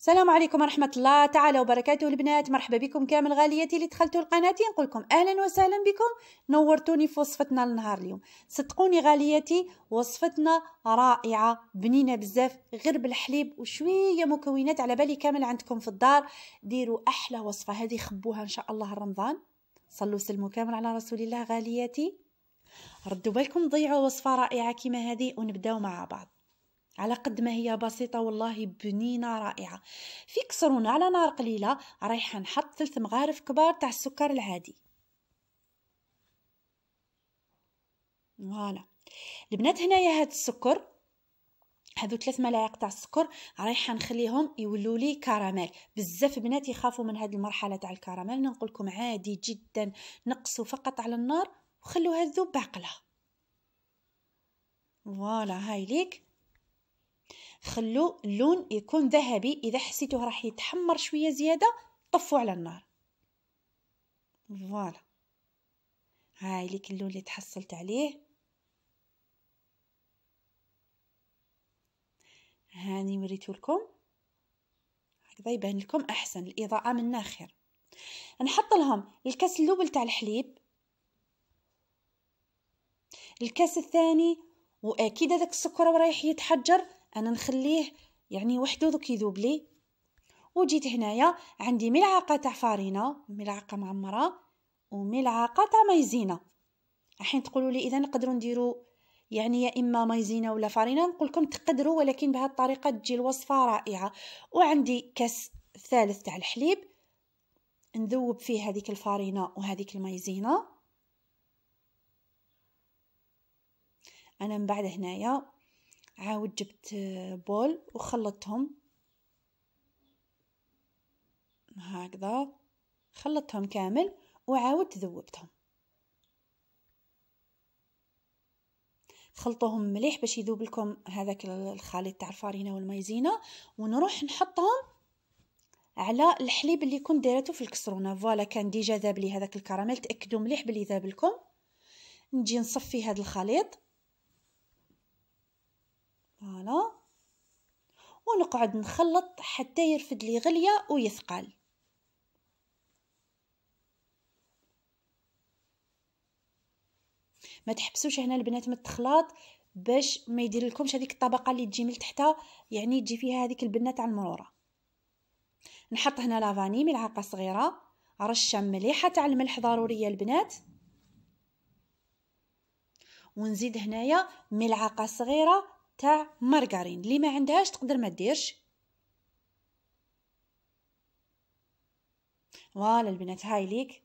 السلام عليكم ورحمة الله تعالى وبركاته البنات مرحبا بكم كامل غالياتي اللي دخلتوا لقناتي نقولكم أهلا وسهلا بكم نورتوني في وصفتنا لنهار اليوم صدقوني غالياتي وصفتنا رائعة بنينة بزاف غير بالحليب وشوية مكونات على بالي كامل عندكم في الدار ديروا أحلى وصفة هذه خبوها إن شاء الله رمضان صلوا سلموا كامل على رسول الله غالياتي ردوا بالكم ضيعوا وصفة رائعة كما هذه ونبداو مع بعض على قد ما هي بسيطة والله بنينة رائعة في كسرونة على نار قليلة رايحة نحط ثلث مغارف كبار تاع السكر العادي فوالا البنات هنايا هاد السكر هادو ثلاث ملاعق تاع السكر رايحه نخليهم يولوا لي كراميل بزاف بنات يخافوا من هاد المرحله تاع الكراميل نقول لكم عادي جدا نقصوا فقط على النار وخلوها تذوب بعقلها فوالا هاي ليك خلو اللون يكون ذهبي اذا حسيتوه راح يتحمر شويه زياده طفوا على النار فوالا هاي ليك اللون اللي تحصلت عليه هاني لكم هكذا يبان لكم احسن الاضاءه من خير نحط لهم الكاس الاول تاع الحليب الكاس الثاني واكيد هذاك السكر رايح يتحجر انا نخليه يعني وحده دوك يذوب لي وجيت هنايا عندي ملعقه تاع فارينه ملعقه معمره وملعقه تاع مايزينا الحين تقولوا لي اذا نقدروا نديروا يعني يا اما مايزينا ولا فارينه نقول لكم تقدروا ولكن بهذه الطريقه تجي الوصفه رائعه وعندي كاس ثالث تاع الحليب نذوب فيه هذيك الفارينه وهذيك المايزينا انا من بعد هنايا عاود جبت بول وخلطتهم هكذا خلطتهم كامل وعاود ذوبتهم خلطوهم مليح باش يذوب لكم هذاك الخليط تاع الفارينه والمايزينا ونروح نحطهم على الحليب اللي كنت دايرته في الكسرونه فوالا كان ديجا ذاب لي هذاك الكراميل تاكدوا مليح بلي ذاب لكم نجي نصفي هذا الخليط فوالا ونقعد نخلط حتى يرفد لي غليه ويثقل ما تحبسوش هنا البنات من التخلاط باش ما يدير لكمش هذيك الطبقه اللي تجي من تحتها يعني تجي فيها هذيك البنه تاع المروره نحط هنا لافاني ملعقه صغيره رشه مليحه تاع الملح ضروريه البنات ونزيد هنايا ملعقه صغيره تاع مارغرين اللي ما عندهاش تقدر ما ديرش فوالا البنات هاي ليك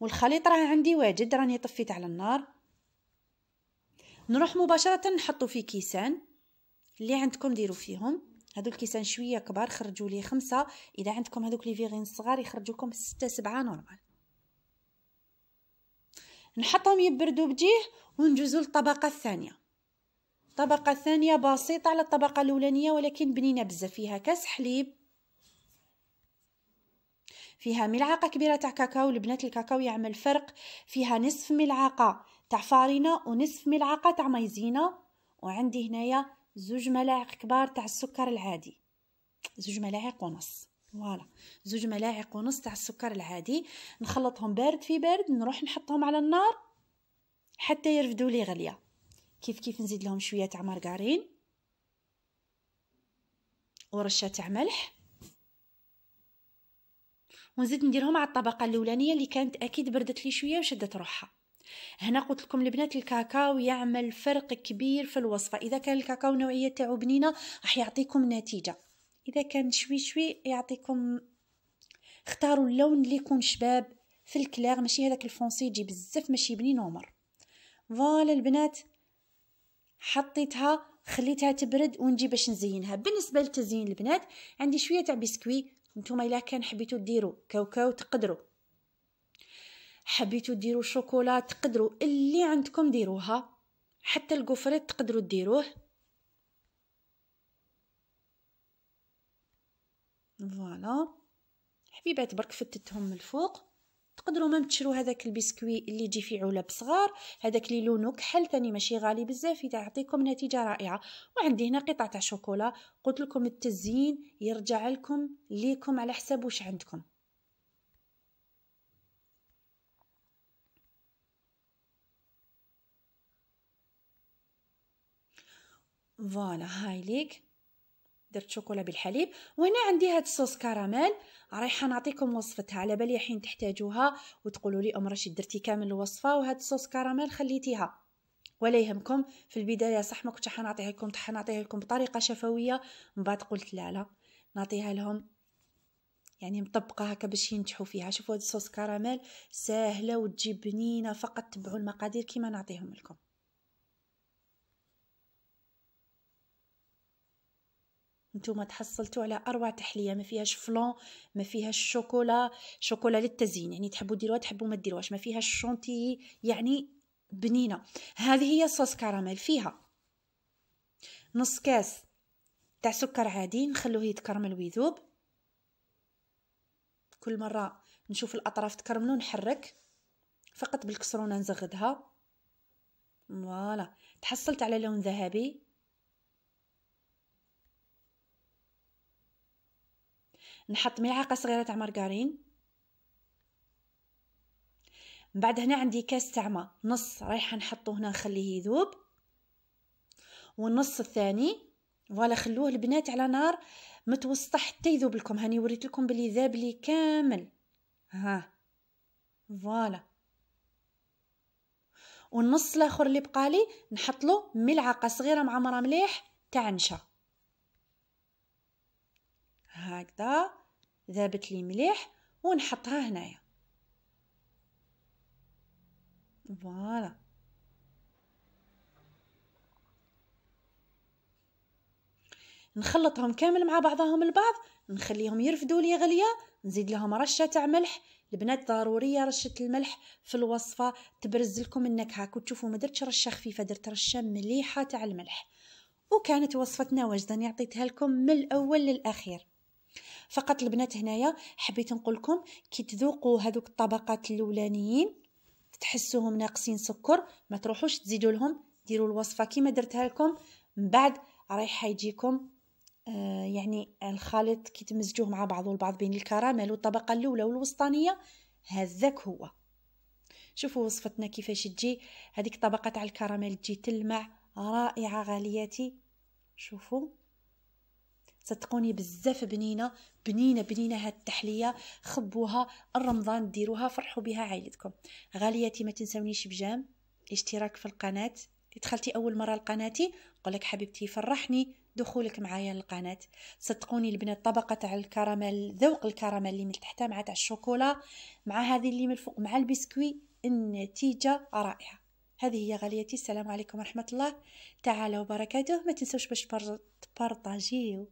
والخليط راه عندي واجد راني طفيت على النار نروح مباشره نحطو في كيسان اللي عندكم ديروا فيهم هذو الكيسان شويه كبار خرجوا لي خمسة اذا عندكم هذوك لي فيغين صغار يخرجوا لكم ستة سبعة نورمال نحطهم يبردوا بجيه ونجوزو للطبقة الثانية الطبقة الثانية بسيطة على الطبقة الأولانية ولكن بنينة بزاف فيها كاس حليب فيها ملعقة كبيرة تاع كاكاو لبنات الكاكاو يعمل فرق فيها نصف ملعقة تاع فارينة ونصف ملعقة تاع مايزينا وعندي هنايا زوج ملاعق كبار تاع السكر العادي زوج ملاعق ونص فوالا زوج ملاعق ونص تاع السكر العادي نخلطهم بارد في بارد نروح نحطهم على النار حتى يرفدوا لي غليه كيف كيف نزيد لهم شويه تاع مارغارين ورشه تاع ملح ونزيد نديرهم على الطبقه الاولانيه اللي كانت اكيد بردت لي شويه وشدت روحها هنا قلت لكم البنات الكاكاو يعمل فرق كبير في الوصفه اذا كان الكاكاو نوعيه تاعو بنينه راح يعطيكم نتيجه اذا كان شوي شوي يعطيكم اختاروا اللون اللي يكون شباب في الكلاغ ماشي هذاك الفونسي يجي بزاف ماشي بنين ومر فوالا البنات حطيتها خليتها تبرد ونجي باش نزينها بالنسبه لتزيين البنات عندي شويه تاع بسكوي نتوما الا كان حبيتو ديروا كاوكاو تقدروا حبيتو ديروا شوكولا تقدروا اللي عندكم ديروها حتى القفرات تقدروا ديروه فوالا حبيبات برك فتتهم من الفوق تقدروا ما تشرو هذاك البسكوي اللي يجي فيه علب صغار هذاك اللي لونه كحل ثاني ماشي غالي بزاف يعطيكم نتيجه رائعه وعندي هنا قطعه تاع شوكولا قلت لكم التزيين يرجع لكم ليكم على حساب واش عندكم فوالا هاي ليك درت شوكولا بالحليب وهنا عندي هاد الصوص كراميل رايحه نعطيكم وصفتها على بالي حين تحتاجوها وتقولوا لي ام رشيد درتي كامل الوصفه وهاد الصوص كراميل خليتيها ولا يهمكم في البدايه صح ما كنت حنعطيها لكم حنعطيها لكم بطريقه شفويه من بعد قلت لا لا نعطيها لهم يعني مطبقه هكا باش ينجحوا فيها شوفوا هاد الصوص كراميل ساهله وتجي بنينه فقط تبعوا المقادير كيما نعطيهم لكم نتوما تحصلتوا على اروع تحليه ما فيهاش فلون ما فيهاش شوكولا شوكولا للتزيين يعني تحبوا ديروها تحبوا ما ديروهاش ما فيهاش شونتي يعني بنينه هذه هي صوص كراميل فيها نص كاس تاع سكر عادي نخلوه يتكرمل ويذوب كل مره نشوف الاطراف تكرملو نحرك فقط بالكسرونه نزغدها فوالا تحصلت على لون ذهبي نحط ملعقه صغيره تاع مارغرين من بعد هنا عندي كاس تاع ماء نص رايحه نحطه هنا نخليه يذوب والنص الثاني فوالا خلوه البنات على نار متوسطه حتى يذوب لكم هاني وريت لكم بلي ذاب لي كامل ها فوالا والنص الاخر اللي بقالي نحط له ملعقه صغيره معمره مليح تاع نشا هكذا ذابت لي مليح ونحطها هنايا فوالا نخلطهم كامل مع بعضهم البعض نخليهم يرفدوا لي غليه نزيد لهم رشه تاع ملح البنات ضروريه رشه الملح في الوصفه تبرز لكم النكهه كنت تشوفوا ما درتش رشه خفيفه درت رشه مليحه تاع الملح وكانت وصفتنا واجده يعطيتها لكم من الاول للاخير فقط البنات هنايا حبيت نقول لكم كي تذوقوا هذوك الطبقات الاولانيين تحسوهم ناقصين سكر ما تروحوش تزيدوا لهم ديروا الوصفه كيما درتها لكم من بعد رايح يجيكم آه يعني الخليط كي تمزجوه مع بعضه البعض بين الكراميل والطبقه الاولى والوسطانيه هذاك هو شوفوا وصفتنا كيفاش تجي هذيك الطبقه تاع الكراميل تجي تلمع رائعه غالياتي شوفوا صدقوني بزاف بنينه بنينه بنينه هاد التحليه خبوها رمضان ديروها فرحوا بها عائلتكم غالياتي ما تنساونيش بجام اشتراك في القناه دخلتي اول مره لقناتي نقول لك حبيبتي فرحني دخولك معايا للقناه صدقوني البنات طبقه تاع الكراميل ذوق الكراميل اللي من تحتها مع تاع الشوكولا مع هذه اللي من الفوق مع البسكوي النتيجه رائعه هذه هي غاليتي السلام عليكم ورحمه الله تعالى وبركاته ما تنسوش باش تبارطاجيو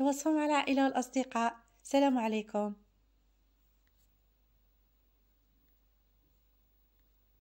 لوصفهم على العائلة والأصدقاء سلام عليكم